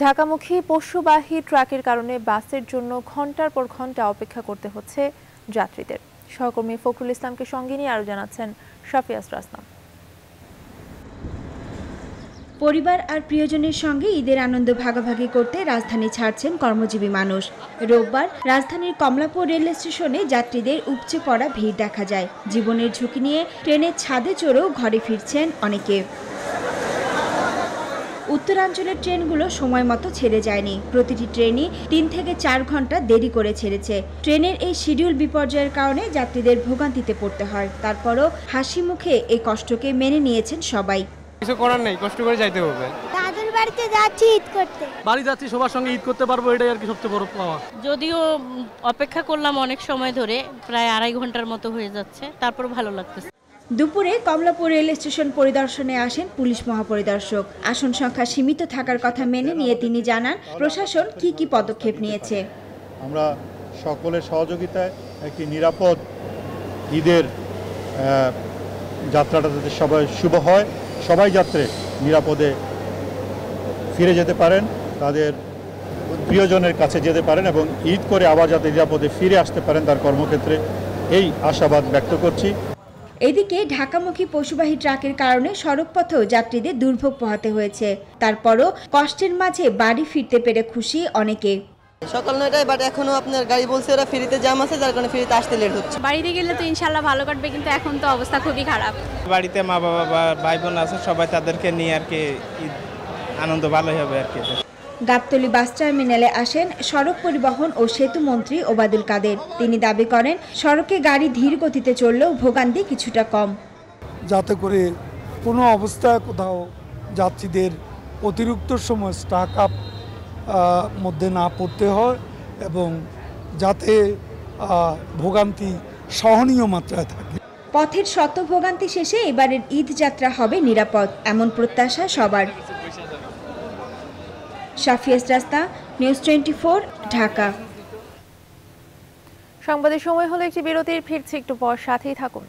ঢাকামুখী পশুবাহী ট্রাকের কারণে বাসের জন্য ঘন্টার পর ঘন্টা অপেক্ষা করতে হচ্ছে যাত্রীদের সহকর্মী ফখরুল ইসলামকে সঙ্গে নিয়ে আরও জানাচ্ছেন সাফিয়াস রাসনাম পরিবার আর প্রিয়জনের সঙ্গে ঈদের আনন্দ ভাগাভাগি করতে রাজধানী ছাড়ছেন কর্মজীবী মানুষ রোববার রাজধানীর কমলাপুর রেল স্টেশনে যাত্রীদের উপচে পড়া ভিড় দেখা যায় জীবনের ঝুঁকি নিয়ে ট্রেনের ছাদে চড়েও ঘরে ফিরছেন অনেকে উত্তরাঞ্চলের ট্রেনগুলো সময় মতো ছেড়ে যায়নি প্রতিটি ট্রেনই তিন থেকে চার ঘন্টা দেরি করে ছেড়েছে ট্রেনের এই শিডিউল বিপর্যয়ের কারণে যাত্রীদের ভোগান্তিতে পড়তে হয় তারপরও হাসি মুখে এই কষ্টকে মেনে নিয়েছেন সবাই কিছু করার নেই কষ্ট করে যাইতে হবে দাদুর বাড়িতে যাচ্ছি ঈদ করতে বাড়ি যাচ্ছি সবার সঙ্গে ঈদ করতে পারবো এটাই আর কি সবচেয়ে বড় পাওয়া যদিও অপেক্ষা করলাম অনেক সময় ধরে প্রায় আড়াই ঘন্টার মতো হয়ে যাচ্ছে তারপর ভালো লাগতেছে দুপুরে কমলাপুর রেল স্টেশন পরিদর্শনে আসেন পুলিশ মহাপরিদর্শক আসন সংখ্যা সীমিত থাকার কথা মেনে নিয়ে তিনি জানান প্রশাসন কি কি পদক্ষেপ নিয়েছে আমরা সকলের সহযোগিতায় একটি নিরাপদ ঈদের যাত্রাটা যাতে সবাই শুভ হয় সবাই যাত্রে নিরাপদে ফিরে যেতে পারেন তাদের প্রিয়জনের কাছে যেতে পারেন এবং ঈদ করে আবার যাতে নিরাপদে ফিরে আসতে পারেন তার কর্মক্ষেত্রে এই আশাবাদ ব্যক্ত করছি এদিকে ঢাকামুখী পশুবাহী ট্রাকের কারণে সড়কপথেও যাত্রীদের দুর্ভোগ পোহাতে হয়েছে তারপরও কষ্টের মাঝে বাড়ি ফিরতে পেরে খুশি অনেকে সকাল নয়টায় বাট এখনো আপনার গাড়ি বলছে ওরা ফ্রিতে জাম আছে যার কারণে ফ্রিতে আসতে লেট হচ্ছে বাড়িতে গেলে তো ইনশাল্লাহ ভালো কাটবে কিন্তু এখন তো অবস্থা খুবই খারাপ বাড়িতে মা বাবা বা ভাই বোন আছে সবাই তাদেরকে নিয়ে আর কি আনন্দ ভালোই হবে আর কি গাবতলী বাস টার্মিনালে আসেন সড়ক পরিবহন ও সেতু মন্ত্রী ওবাদুল কাদের তিনি দাবি করেন সড়কে গাড়ি ধীর গতিতে চললেও ভোগান্তি কিছুটা কম যাতে করে কোনো অবস্থা কোথাও যাত্রীদের অতিরিক্ত সময় স্টাক আপ মধ্যে না পড়তে হয় এবং যাতে ভোগান্তি সহনীয় মাত্রায় থাকে পথের শত ভোগান্তি শেষে এবারের ঈদ যাত্রা হবে নিরাপদ এমন প্রত্যাশা সবার সাফিয়াস রাস্তা নিউজ টোয়েন্টি ফোর ঢাকা সংবাদের সময় হলো একটি বিরতির ফিরছি একটু পর সাথেই থাকুন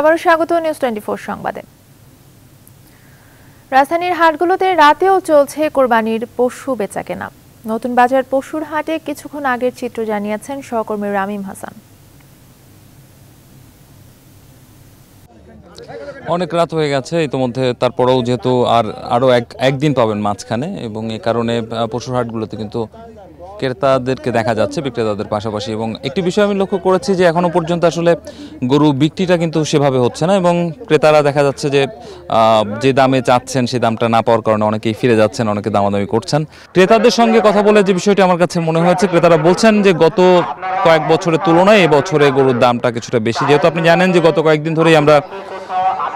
আবারও স্বাগত নিউজ টোয়েন্টি সংবাদে রাজধানীর হাটগুলোতে রাতেও চলছে কোরবানির পশু বেচাকেনা নতুন বাজার পশুর হাটে কিছুক্ষণ আগের চিত্র জানিয়েছেন সহকর্মী রামিম হাসান অনেক রাত হয়ে গেছে ইতিমধ্যে তারপরেও যেহেতু আর আরও এক একদিন পাবেন মাঝখানে এবং এ কারণে পশুর হাটগুলোতে কিন্তু ক্রেতাদেরকে দেখা যাচ্ছে বিক্রেতাদের পাশাপাশি এবং একটি বিষয় আমি লক্ষ্য করেছি যে এখনও পর্যন্ত আসলে গরু বিক্রিটা কিন্তু সেভাবে হচ্ছে না এবং ক্রেতারা দেখা যাচ্ছে যে যে দামে চাচ্ছেন সেই দামটা না পাওয়ার কারণে অনেকেই ফিরে যাচ্ছেন অনেকে দামাদামি করছেন ক্রেতাদের সঙ্গে কথা বলে যে বিষয়টি আমার কাছে মনে হয়েছে ক্রেতারা বলছেন যে গত কয়েক বছরের তুলনায় এবছরে গরুর দামটা কিছুটা বেশি যেহেতু আপনি জানেন যে গত কয়েকদিন ধরেই আমরা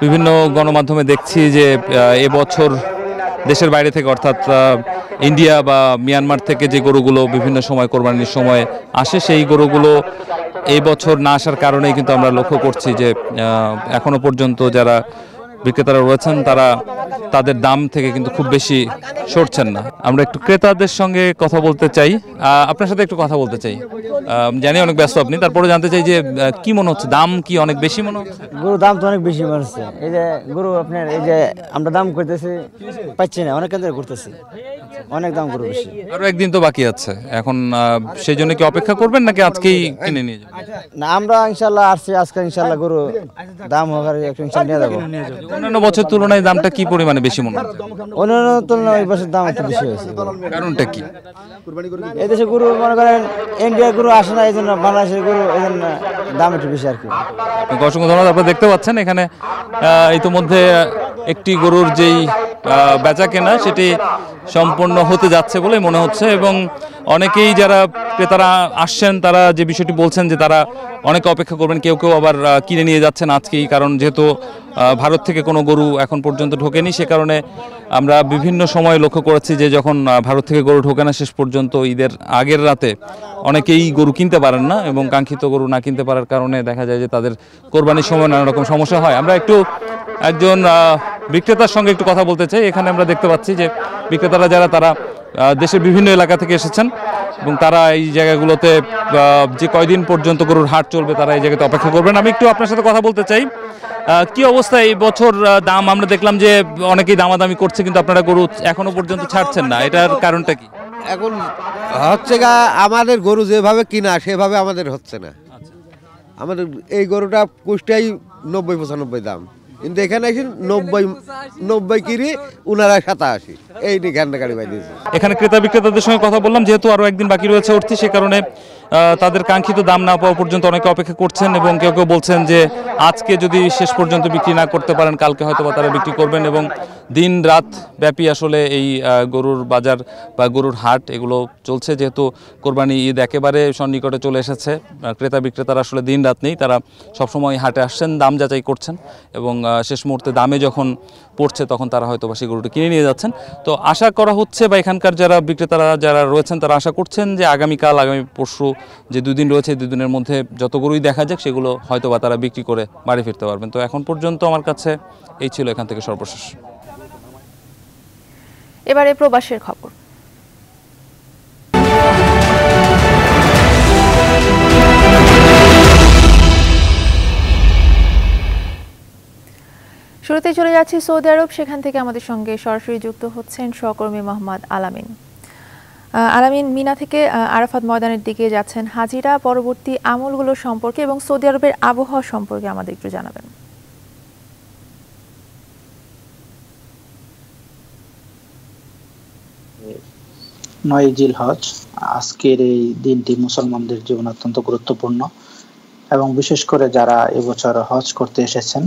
বিভিন্ন গণমাধ্যমে দেখছি যে এবছর দেশের বাইরে থেকে অর্থাৎ ইন্ডিয়া বা মিয়ানমার থেকে যে গরুগুলো বিভিন্ন সময় কোরবানির সময় আসে সেই গরুগুলো এই বছর না আসার কারণেই কিন্তু আমরা লক্ষ্য করছি যে এখনও পর্যন্ত যারা বিক্রেতারা রয়েছেন তারা তাদের দাম থেকে কিন্তু খুব বেশি সরছেন না আমরা একটু ক্রেতাদের সঙ্গে কথা বলতে চাই আপনার সাথে একটু কথা বলতে চাই জানি অনেক ব্যস্ত আপনি তারপরে জানতে চাই যে কি মনে হচ্ছে দাম কি অনেক বেশি মনে হচ্ছে গরু দাম তো অনেক বেশি মনে হচ্ছে এই যে গরু আপনার এই যে আমরা দাম করতেছি পাচ্ছি না অনেক কেন্দ্রে করতেছি অনেক দাম গরু বেশি আরো একদিন তো বাকি আছে এখন সেই জন্য কি অপেক্ষা করবেন নাকি আজকেই কিনে নিয়ে যাবেন না আমরা ইনশাল্লাহ আসছি আজকে ইনশাল্লাহ গরু দাম হবার একটু ইনশাল্লাহ নিয়ে যাবো অন্যান্য বছর তুলনায় দামটা কি পরিমাণে বেশি মনে হয় অন্যান্য তুলনায় ওই বছর দাম একটু বেশি হয়েছে কারণটা কি এদেশে গরু মনে করেন ইন্ডিয়ার গরু আসে না এই জন্য বাংলাদেশের গরু এই জন্য দাম একটু বেশি আর কি অসংখ্য ধন্যবাদ আপনারা দেখতে পাচ্ছেন এখানে ইতিমধ্যে একটি গরুর যেই বেচা কেনা সেটি সম্পন্ন হতে যাচ্ছে বলে মনে হচ্ছে এবং অনেকেই যারা ক্রেতারা আসছেন তারা যে বিষয়টি বলছেন যে তারা অনেকে অপেক্ষা করবেন কেউ কেউ আবার কিনে নিয়ে যাচ্ছেন আজকেই কারণ যেহেতু ভারত থেকে কোনো গরু এখন পর্যন্ত ঢোকেনি সে কারণে আমরা বিভিন্ন সময় লক্ষ্য করেছি যে যখন ভারত থেকে গরু ঢোকে না শেষ পর্যন্ত ঈদের আগের রাতে অনেকেই গরু কিনতে পারেন না এবং কাঙ্ক্ষিত গরু না কিনতে পারার কারণে দেখা যায় যে তাদের কোরবানির সময় নানা রকম সমস্যা হয় আমরা একটু একজন বিক্রেতার সঙ্গে একটু কথা বলতে চাই এখানে আমরা দেখতে পাচ্ছি যে বিক্রেতারা যারা তারা দেশের বিভিন্ন এলাকা থেকে এসেছেন এবং তারা এই জায়গাগুলোতে যে কয়দিন পর্যন্ত গরুর হাট চলবে তারা এই জায়গাতে অপেক্ষা করবেন আমি একটু আপনার সাথে কথা বলতে চাই কি অবস্থা এই বছর দাম আমরা দেখলাম যে অনেকেই দামাদামি করছে কিন্তু আপনারা গরু এখনো পর্যন্ত ছাড়ছেন না এটার কারণটা কি এখন হচ্ছে গা আমাদের গরু যেভাবে কিনা সেভাবে আমাদের হচ্ছে না আমাদের এই গরুটা কুষ্টাই নব্বই পঁচানব্বই দাম কিন্তু এখানে আসি নব্বই নব্বই কিরি উনারা সাতাশি এই নিয়ে গাড়ি গাড়ি দিয়েছে এখানে ক্রেতা বিক্রেতাদের সঙ্গে কথা বললাম যেহেতু আরও একদিন বাকি রয়েছে উঠছি সে কারণে তাদের কাঙ্ক্ষিত দাম না পাওয়া পর্যন্ত অনেকে অপেক্ষা করছেন এবং কেউ কেউ বলছেন যে আজকে যদি শেষ পর্যন্ত বিক্রি না করতে পারেন কালকে হয়তো বা তারা বিক্রি করবেন এবং দিন রাত ব্যাপী আসলে এই গরুর বাজার বা গরুর হাট এগুলো চলছে যেহেতু কোরবানি ঈদ একেবারে সন্নিকটে চলে এসেছে ক্রেতা বিক্রেতারা আসলে দিন রাত নেই তারা সবসময় হাটে আসছেন দাম যাচাই করছেন এবং শেষ মুহূর্তে দামে যখন পড়ছে তখন তারা হয়তো বা সেই গরুটি কিনে নিয়ে যাচ্ছেন তো আশা করা হচ্ছে বা এখানকার যারা বিক্রেতারা যারা রয়েছেন তারা আশা করছেন যে আগামীকাল আগামী পরশু যে দুদিন রয়েছে দুদিনের মধ্যে যত গরুই দেখা যাক সেগুলো হয়তো বা তারা বিক্রি করে বাড়ি ফিরতে পারবেন তো এখন পর্যন্ত আমার কাছে এই ছিল এখান থেকে সর্বশেষ এবারে প্রবাসের খবর শুরুতে চলে যাচ্ছি সৌদি আরব সেখান থেকে আমাদের সঙ্গে সরাসরি যুক্ত হচ্ছেন সহকর্মী মোহাম্মদ আলামিন আলামিন মিনা থেকে আরাফাত ময়দানের দিকে যাচ্ছেন হাজিরা পরবর্তী আমলগুলো সম্পর্কে এবং সৌদি আরবের আবহাওয়া সম্পর্কে আমাদের একটু জানাবেন নয় জিল হজ আজকের এই দিনটি মুসলমানদের জীবন অত্যন্ত গুরুত্বপূর্ণ এবং বিশেষ করে যারা এবছর হজ করতে এসেছেন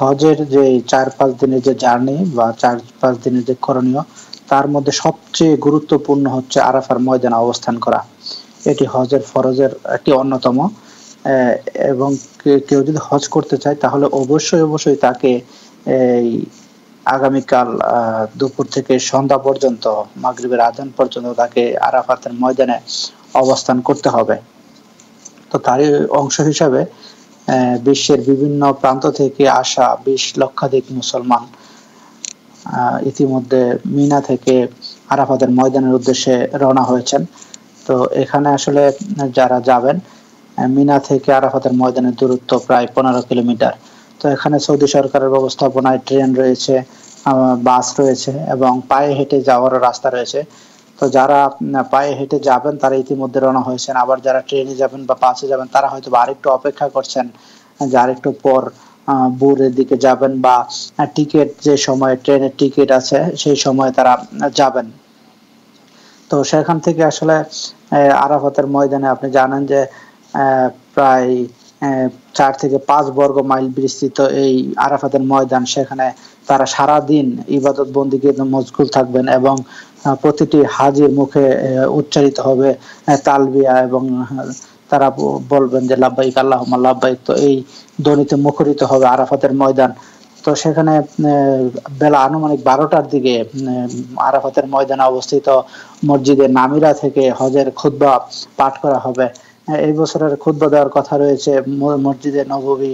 হজের যে চার পাঁচ দিনের যে জার্নি বা চার পাঁচ দিনের যে করণীয় তার মধ্যে সবচেয়ে গুরুত্বপূর্ণ হচ্ছে আরাফার ময়দানে অবস্থান করা এটি হজের ফরজের একটি অন্যতম এবং কেউ যদি হজ করতে চায় তাহলে অবশ্যই অবশ্যই তাকে এই আগামীকাল দুপুর থেকে সন্ধ্যা পর্যন্ত মাগরীবের আদান পর্যন্ত তাকে আরাফাতের ময়দানে অবস্থান করতে হবে তো তারই অংশ হিসাবে বিশ্বের বিভিন্ন প্রান্ত থেকে আসা বিশ লক্ষাধিক মুসলমান ইতিমধ্যে মিনা থেকে আরাফাতের ময়দানের উদ্দেশ্যে রওনা হয়েছেন তো এখানে আসলে যারা যাবেন মিনা থেকে আরাফাতের ময়দানের দূরত্ব প্রায় পনেরো কিলোমিটার তো এখানে সৌদি সরকারের ব্যবস্থাপনায় ট্রেন রয়েছে বাস রয়েছে এবং পায়ে হেঁটে যাওয়ারও রাস্তা রয়েছে তো যারা পায়ে হেঁটে যাবেন তারা ইতিমধ্যে রওনা হয়েছেন আবার যারা ট্রেনে যাবেন বা বাসে যাবেন তারা হয়তো আরেকটু অপেক্ষা করছেন যে আরেকটু পর বোরের দিকে যাবেন বা টিকিট যে সময় ট্রেনের টিকিট আছে সেই সময় তারা যাবেন তো সেখান থেকে আসলে আরাফাতের ময়দানে আপনি জানেন যে প্রায় চার থেকে পাঁচ বর্গ মাইল বিস্তৃত এই আরাফাতের ময়দান সেখানে তারা সারা দিন ইবাদত বন্দীকে মজগুল থাকবেন এবং প্রতিটি হাজির মুখে উচ্চারিত হবে তালবিয়া এবং তারা বলবেন যে লাভবাহিক আল্লাহ লাভবাহিক তো এই ধ্বনিতে মুখরিত হবে আরাফাতের ময়দান তো সেখানে বেলা আনুমানিক বারোটার দিকে আরাফাতের ময়দানে অবস্থিত মসজিদে নামিরা থেকে হজের খুদ্া পাঠ করা হবে হ্যাঁ, এই বছরের খুদ্া দেওয়ার কথা রয়েছে মসজিদে নববী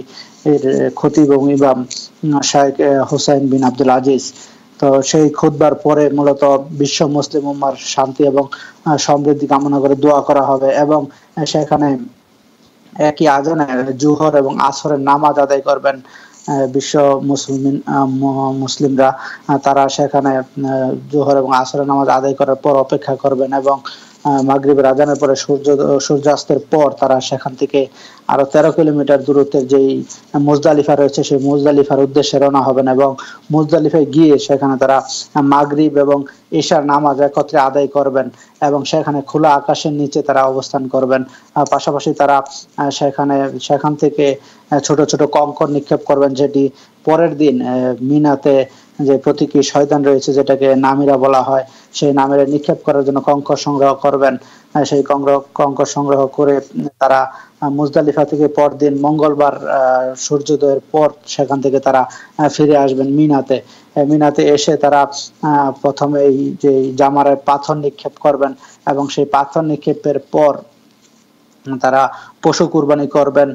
এর খতিব এবং ইমাম শাহেক হোসাইন বিন আব্দুল আজিজ তো সেই খুদ্বার পরে মূলত বিশ্ব মুসলিম উম্মার শান্তি এবং সমৃদ্ধি কামনা করে দোয়া করা হবে এবং সেখানে একই আজানে জুহর এবং আসরের নামাজ আদায় করবেন বিশ্ব মুসলিম মুসলিমরা তারা সেখানে জোহর এবং আসরের নামাজ আদায় করার পর অপেক্ষা করবেন এবং মাগরীবের আজানের পরে সূর্য সূর্যাস্তের পর তারা সেখান থেকে আরো তেরো কিলোমিটার দূরত্বের যেই মুজদালিফা রয়েছে সেই মুজদালিফার উদ্দেশ্যে রওনা হবেন এবং মুজদালিফায় গিয়ে সেখানে তারা মাগরীব এবং ঈশার নামাজ একত্রে আদায় করবেন এবং সেখানে খোলা আকাশের নিচে তারা অবস্থান করবেন পাশাপাশি তারা সেখানে সেখান থেকে ছোট ছোট কঙ্কর নিক্ষেপ করবেন যেটি পরের দিন মিনাতে যে প্রতীকী শয়তান রয়েছে যেটাকে নামিরা বলা হয় সেই নামের নিক্ষেপ করার জন্য কঙ্কর সংগ্রহ করবেন হ্যাঁ, সেই কংগ্রহ কঙ্কর সংগ্রহ করে তারা মুজদালিফা থেকে পরদিন মঙ্গলবার সূর্যোদয়ের পর সেখান থেকে তারা ফিরে আসবেন মিনাতে হ্যাঁ, মিনাতে এসে তারা প্রথমে এই যে জামারের পাথর নিক্ষেপ করবেন এবং সেই পাথর নিক্ষেপের পর তারা পশু কুরবানি করবেন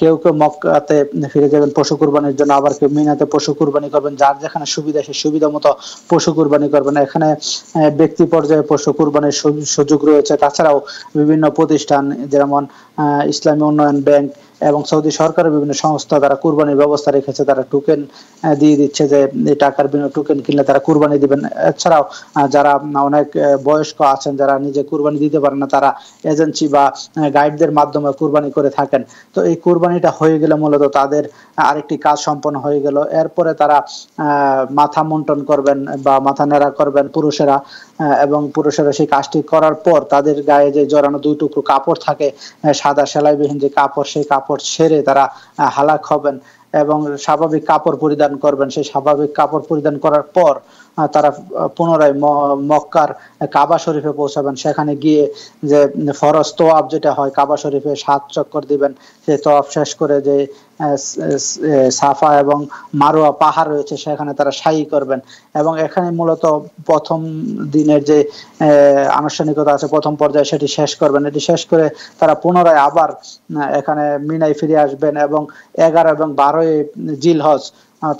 কেউ কেউ মক্কাতে ফিরে যাবেন পশু কুরবানির জন্য আবার কেউ মিনাতে পশু কুরবানি করবেন যার যেখানে সুবিধা সেই সুবিধা মতো পশু কুরবানি করবেন এখানে ব্যক্তি পর্যায়ে পশু কুরবানির সুযোগ রয়েছে তাছাড়াও বিভিন্ন প্রতিষ্ঠান যেমন ইসলামী উন্নয়ন ব্যাংক এবং সৌদি সরকারের বিভিন্ন সংস্থা তারা কুরবানির ব্যবস্থা রেখেছে তারা টোকেন দিয়ে দিচ্ছে যে টাকার বিনিময়ে টোকেন কিনলে তারা কুরবানি দিবেন এছাড়াও যারা অনেক বয়স্ক আছেন যারা নিজে কুরবানি দিতে পারেন না তারা এজেন্সি বা গাইডদের মাধ্যমে কোরবানি করে থাকেন তো এই কোরবানিটা হয়ে গেলে মূলত তাদের আরেকটি কাজ সম্পন্ন হয়ে গেল এরপরে তারা মাথা মন্টন করবেন বা মাথা নেড়া করবেন পুরুষেরা এবং পুরুষেরা সেই কাজটি করার পর তাদের গায়ে যে জড়ানো দুই টুকরো কাপড় থাকে সাদা সেলাইবিহীন যে কাপড় সেই কাপড় ছেড়ে তারা হালাক হবেন এবং স্বাভাবিক কাপড় পরিধান করবেন সেই স্বাভাবিক কাপড় পরিধান করার পর তারা পুনরায় মক্কার কাবা শরীফে পৌঁছাবেন সেখানে গিয়ে যে ফরজ তোয়াব যেটা হয় কাবা শরীফে সাত চক্কর দিবেন সেই তোয়াব শেষ করে যে সাফা এবং মারোয়া পাহাড় রয়েছে সেখানে তারা সাই করবেন এবং এখানে মূলত প্রথম দিনের যে আনুষ্ঠানিকতা আছে প্রথম পর্যায়ে সেটি শেষ করবেন এটি শেষ করে তারা পুনরায় আবার এখানে মিনায় ফিরে আসবেন এবং এগারো এবং বারোই জিল হজ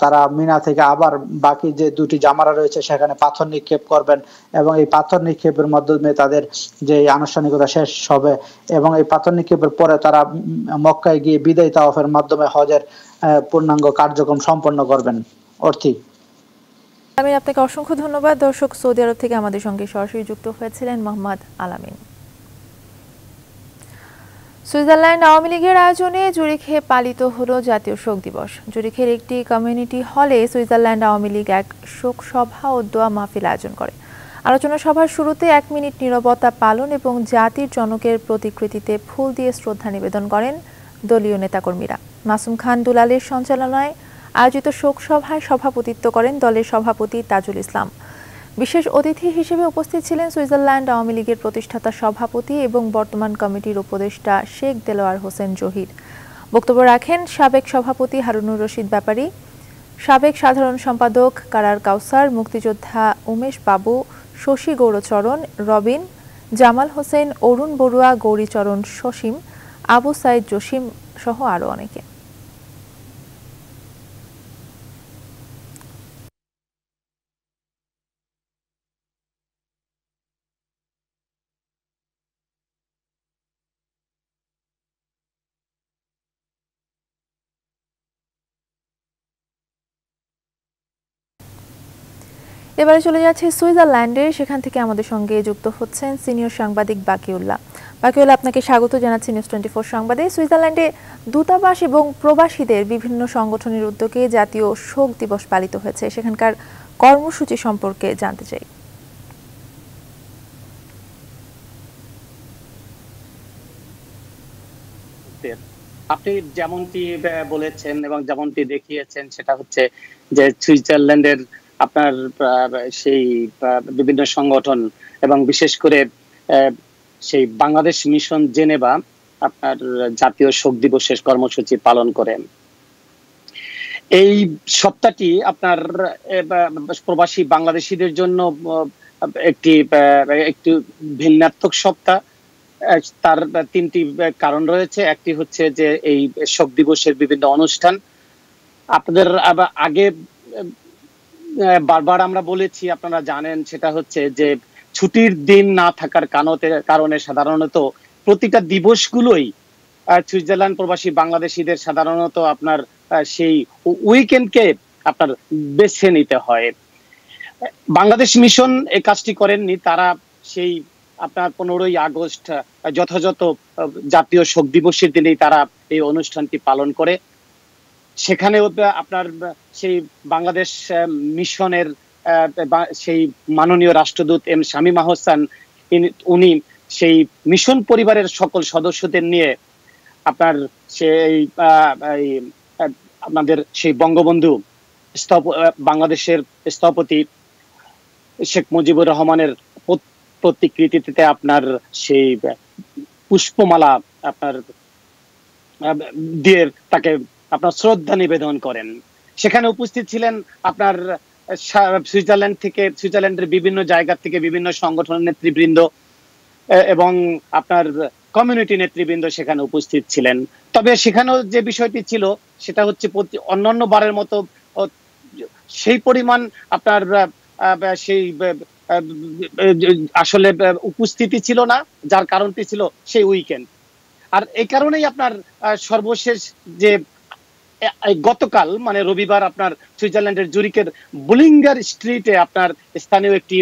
তারা মিনা থেকে আবার বাকি যে দুটি জামারা রয়েছে সেখানে পাথর নিক্ষেপ করবেন এবং এই পাথর নিক্ষেপের মাধ্যমে তাদের যে আনুষ্ঠানিকতা শেষ হবে এবং এই পাথর নিক্ষেপের পরে তারা মক্কায় গিয়ে বিদায় তাওয়াফের মাধ্যমে হজের পূর্ণাঙ্গ কার্যক্রম সম্পন্ন করবেন অর্থী আমি আপনাকে অসংখ্য ধন্যবাদ দর্শক সৌদি আরব থেকে আমাদের সঙ্গে সরাসরি যুক্ত হয়েছিলেন মোহাম্মদ আলামিন সুইজারল্যান্ড আওয়ামী লীগের আয়োজনে জুরিখে পালিত হল জাতীয় শোক দিবস জুরিখের একটি কমিউনিটি হলে সুইজারল্যান্ড আওয়ামী লীগ এক শোক সভা ও দোয়া মাহফিল আয়োজন করে আলোচনা সভার শুরুতে এক মিনিট নিরবতা পালন এবং জাতির জনকের প্রতিকৃতিতে ফুল দিয়ে শ্রদ্ধা নিবেদন করেন দলীয় নেতাকর্মীরা মাসুম খান দুলালের সঞ্চালনায় আয়োজিত শোক সভায় সভাপতিত্ব করেন দলের সভাপতি তাজুল ইসলাম বিশেষ অতিথি হিসেবে উপস্থিত ছিলেন সুইজারল্যান্ড আওয়ামী লীগের প্রতিষ্ঠাতা সভাপতি এবং বর্তমান কমিটির উপদেষ্টা শেখ দেলোয়ার হোসেন জহির বক্তব্য রাখেন সাবেক সভাপতি হারুনুর রশিদ ব্যাপারী সাবেক সাধারণ সম্পাদক কারার কাউসার মুক্তিযোদ্ধা উমেশ বাবু শশী গৌরচরণ রবিন জামাল হোসেন অরুণ বড়ুয়া গৌরীচরণ সসীম আবু সাইদ জসিম সহ আরও অনেকে এবারে চলে যাচ্ছে সুইজারল্যান্ডে সেখান থেকে আমাদের সঙ্গে যুক্ত হচ্ছেন সিনিয়র সাংবাদিক বাকিউল্লাহ বাকিউল্লাহ আপনাকে স্বাগত জানাচ্ছি নিউজ টোয়েন্টি ফোর সংবাদে সুইজারল্যান্ডে দূতাবাস এবং প্রবাসীদের বিভিন্ন সংগঠনের উদ্যোগে জাতীয় শোক দিবস পালিত হয়েছে সেখানকার কর্মসূচি সম্পর্কে জানতে চাই আপনি যেমনটি বলেছেন এবং যেমনটি দেখিয়েছেন সেটা হচ্ছে যে সুইজারল্যান্ডের আপনার সেই বিভিন্ন সংগঠন এবং বিশেষ করে সেই বাংলাদেশ মিশন জেনেভা আপনার জাতীয় শোক দিবসের কর্মসূচি পালন করেন এই সপ্তাহটি আপনার প্রবাসী বাংলাদেশিদের জন্য একটি একটি ভিন্নাত্মক সপ্তাহ তার তিনটি কারণ রয়েছে একটি হচ্ছে যে এই শোক দিবসের বিভিন্ন অনুষ্ঠান আপনাদের আগে বারবার আমরা বলেছি আপনারা জানেন সেটা হচ্ছে যে ছুটির দিন না থাকার কারণে সাধারণত প্রতিটা দিবসগুলোই সুইজারল্যান্ড প্রবাসী বাংলাদেশিদের সাধারণত আপনার সেই উইকেন্ডকে আপনার বেছে নিতে হয় বাংলাদেশ মিশন এই কাজটি করেননি তারা সেই আপনার পনেরোই আগস্ট যথাযথ জাতীয় শোক দিবসের দিনেই তারা এই অনুষ্ঠানটি পালন করে সেখানেও আপনার সেই বাংলাদেশ মিশনের সেই মাননীয় রাষ্ট্রদূত এম শামীম আহসান উনি সেই মিশন পরিবারের সকল সদস্যদের নিয়ে আপনার সেই আপনাদের সেই বঙ্গবন্ধু বাংলাদেশের স্থপতি শেখ মুজিবুর রহমানের প্রতিকৃতিতে আপনার সেই পুষ্পমালা আপনার দিয়ে তাকে আপনার শ্রদ্ধা নিবেদন করেন সেখানে উপস্থিত ছিলেন আপনার সুইজারল্যান্ড থেকে সুইজারল্যান্ডের বিভিন্ন জায়গা থেকে বিভিন্ন সংগঠনের নেতৃবৃন্দ এবং আপনার কমিউনিটি নেতৃবৃন্দ সেখানে উপস্থিত ছিলেন তবে সেখানেও যে বিষয়টি ছিল সেটা হচ্ছে অন্যান্য বারের মতো সেই পরিমাণ আপনার সেই আসলে উপস্থিতি ছিল না যার কারণটি ছিল সেই উইকেন্ড আর এই কারণেই আপনার সর্বশেষ যে গতকাল মানে রবিবার আপনার সুইজারল্যান্ডের জুরিকের বুলিঙ্গার স্ট্রিটে আপনার স্থানীয় একটি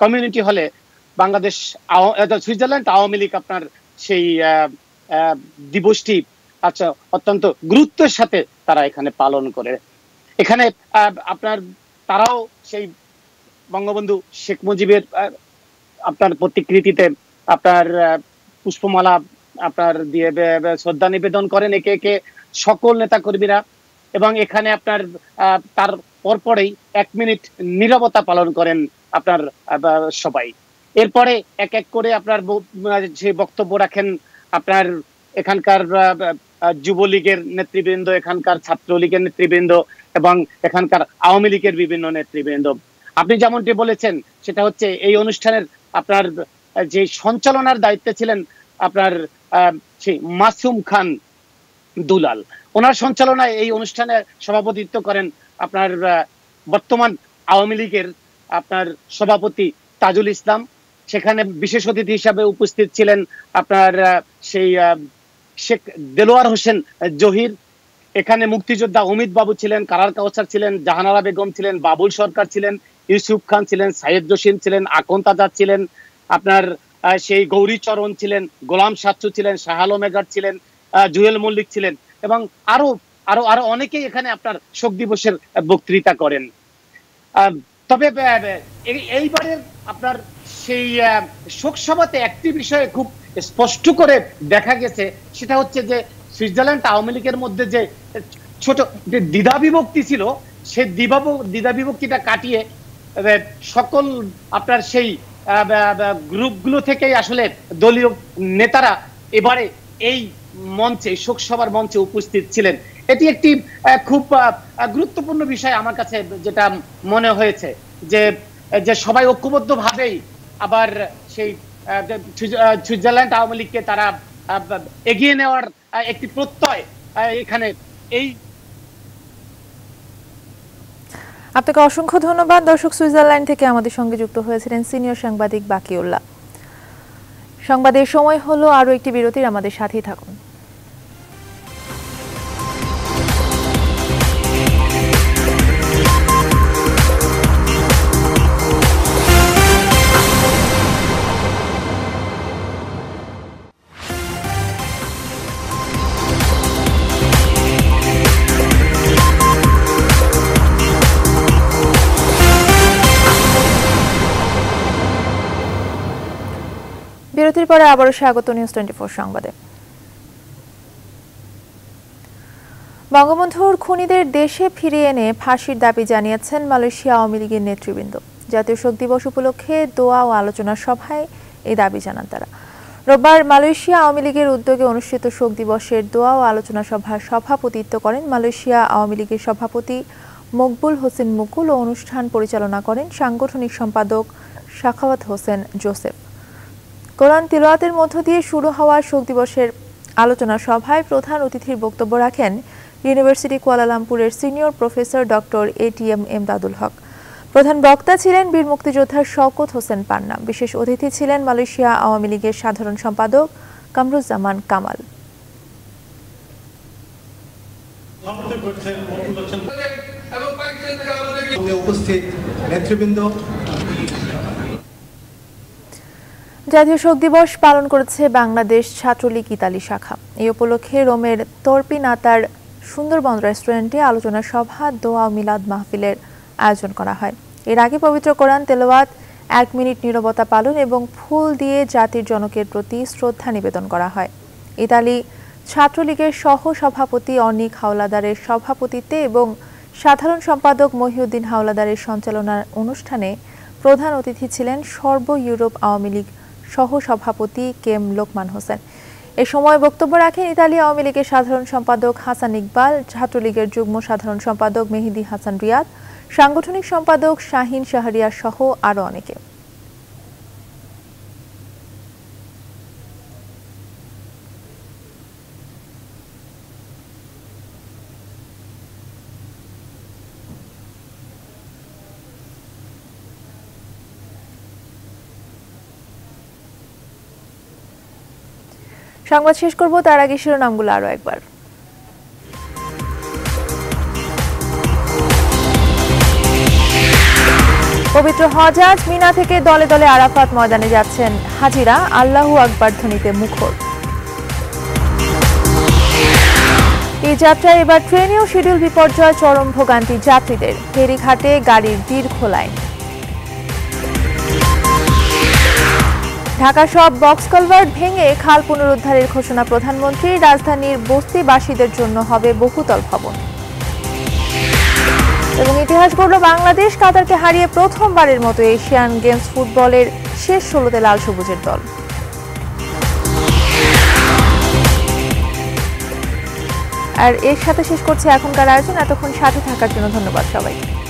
কমিউনিটি হলে বাংলাদেশ সুইজারল্যান্ড আওয়ামী লীগ আপনার সেই দিবসটি আচ্ছা অত্যন্ত গুরুত্বের সাথে তারা এখানে পালন করে এখানে আপনার তারাও সেই বঙ্গবন্ধু শেখ মুজিবের আপনার প্রতিকৃতিতে আপনার পুষ্পমালা আপনার দিয়ে শ্রদ্ধা নিবেদন করেন একে একে সকল নেতাকর্মীরা এবং এখানে আপনার তার পরপরেই এক মিনিট নিরবতা পালন করেন আপনার সবাই এরপরে এক এক করে আপনার যে বক্তব্য রাখেন আপনার এখানকার যুবলীগের নেতৃবৃন্দ এখানকার ছাত্রলীগের নেতৃবৃন্দ এবং এখানকার আওয়ামী লীগের বিভিন্ন নেতৃবৃন্দ আপনি যেমনটি বলেছেন সেটা হচ্ছে এই অনুষ্ঠানের আপনার যে সঞ্চালনার দায়িত্বে ছিলেন আপনার সেই মাসুম খান দুলাল ওনার সঞ্চালনায় এই অনুষ্ঠানে সভাপতিত্ব করেন আপনার বর্তমান আওয়ামী লীগের আপনার সভাপতি তাজুল ইসলাম সেখানে বিশেষ অতিথি হিসাবে উপস্থিত ছিলেন আপনার সেই শেখ দেলোয়ার হোসেন জহির এখানে মুক্তিযোদ্ধা অমিত বাবু ছিলেন কারার কাউসার ছিলেন জাহানারা বেগম ছিলেন বাবুল সরকার ছিলেন ইউসুফ খান ছিলেন সাইয়েদ জসিম ছিলেন আকন্ত আজাদ ছিলেন আপনার সেই গৌরীচরণ ছিলেন গোলাম সাচ্চু ছিলেন শাহালো মেগার ছিলেন জুয়েল মল্লিক ছিলেন এবং আরো আরো আরো অনেকেই এখানে আপনার শোক দিবসের বক্তৃতা করেন তবে এইবারের আপনার সেই শোক সভাতে একটি বিষয়ে খুব স্পষ্ট করে দেখা গেছে সেটা হচ্ছে যে সুইজারল্যান্ড আওয়ামী লীগের মধ্যে যে ছোট যে দ্বিধা বিভক্তি ছিল সেই দ্বিধা দ্বিধা বিভক্তিটা কাটিয়ে সকল আপনার সেই গ্রুপগুলো থেকেই আসলে দলীয় নেতারা এবারে এই মঞ্চে শোক সভার মঞ্চে উপস্থিত ছিলেন এটি একটি খুব গুরুত্বপূর্ণ বিষয় আমার কাছে যেটা মনে হয়েছে যে যে সবাই ঐক্যবদ্ধ ভাবেই আবার সেই সুইজারল্যান্ড আওয়ামী লীগকে তারা এগিয়ে নেওয়ার একটি প্রত্যয় এখানে এই আপনাকে অসংখ্য ধন্যবাদ দর্শক সুইজারল্যান্ড থেকে আমাদের সঙ্গে যুক্ত হয়েছিলেন সিনিয়র সাংবাদিক বাকিউল্লাহ সংবাদের সময় হলো আরও একটি বিরতির আমাদের সাথেই থাকুন বিরতির পরে আবারও স্বাগত নিউজ টোয়েন্টি সংবাদে বঙ্গবন্ধুর খুনিদের দেশে ফিরিয়ে এনে ফাঁসির দাবি জানিয়েছেন মালয়েশিয়া আওয়ামী লীগের নেতৃবৃন্দ জাতীয় শোক দিবস উপলক্ষে দোয়া ও আলোচনা সভায় এই দাবি জানান তারা রোববার মালয়েশিয়া আওয়ামী লীগের উদ্যোগে অনুষ্ঠিত শোক দিবসের দোয়া ও আলোচনা সভার সভাপতিত্ব করেন মালয়েশিয়া আওয়ামী লীগের সভাপতি মকবুল হোসেন মুকুল ও অনুষ্ঠান পরিচালনা করেন সাংগঠনিক সম্পাদক শাখাওয়াত হোসেন জোসেফ কোরআন তিলওয়াতের মধ্য দিয়ে শুরু হওয়া শোক দিবসের আলোচনা সভায় প্রধান অতিথির বক্তব্য রাখেন ইউনিভার্সিটি কুয়ালালামপুরের senior professor doctor A T M Emdadul Haque প্রধান বক্তা ছিলেন বীর মুক্তিযোদ্ধা শওকত হোসেন পান্না বিশেষ অতিথি ছিলেন মালয়েশিয়া আওয়ামী লীগের সাধারণ সম্পাদক কামরুজ্জামান কামাল উপস্থিত নেতৃবৃন্দ জাতীয় শোক দিবস পালন করেছে বাংলাদেশ ছাত্রলীগ ইতালি শাখা এই উপলক্ষে রোমের তর্পিনাতার সুন্দরবন রেস্টুরেন্টে আলোচনা সভা দোয়া মিলাদ মাহফিলের আয়োজন করা হয় এর আগে পবিত্র কোরআন তেলোয়াত এক মিনিট নিরবতা পালন এবং ফুল দিয়ে জাতির জনকের প্রতি শ্রদ্ধা নিবেদন করা হয় ইতালি ছাত্রলীগের সহ সভাপতি অনিক হাওলাদারের সভাপতিত্বে এবং সাধারণ সম্পাদক মহিউদ্দিন হাওলাদারের সঞ্চালনার অনুষ্ঠানে প্রধান অতিথি ছিলেন সর্ব ইউরোপ আওয়ামী লীগ সহ সভাপতি কেম লোকমান হোসেন এ সময় বক্তব্য রাখেন ইতালি আওয়ামী লীগের সাধারণ সম্পাদক হাসান ইকবাল ছাত্রলীগের যুগ্ম সাধারণ সম্পাদক মেহেদি হাসান রিয়াদ সাংগঠনিক সম্পাদক শাহিন শাহরিয়ার সহ আরও অনেকে সংবাদ শেষ করব তার আগে শিরোনামগুলো আরও একবার পবিত্র হজাজ মিনা থেকে দলে দলে আরাফাত ময়দানে যাচ্ছেন হাজিরা আল্লাহু আকবর ধ্বনিতে মুখর এই যাত্রায় এবার ট্রেনেও শিডিউল বিপর্যয় চরম ভোগান্তি যাত্রীদের ফেরিঘাটে গাড়ির দীর্ঘ লাইন ঢাকা সব বক্স কলভার্ট ভেঙে খাল পুনরুদ্ধারের ঘোষণা প্রধানমন্ত্রী রাজধানীর বস্তিবাসীদের জন্য হবে বহুতল ভবন এবং ইতিহাস গড়ল বাংলাদেশ কাতারকে হারিয়ে প্রথমবারের মতো এশিয়ান গেমস ফুটবলের শেষ ষোলোতে লাল সবুজের দল আর এর সাথে শেষ করছে এখনকার আয়োজন এতক্ষণ সাথে থাকার জন্য ধন্যবাদ সবাইকে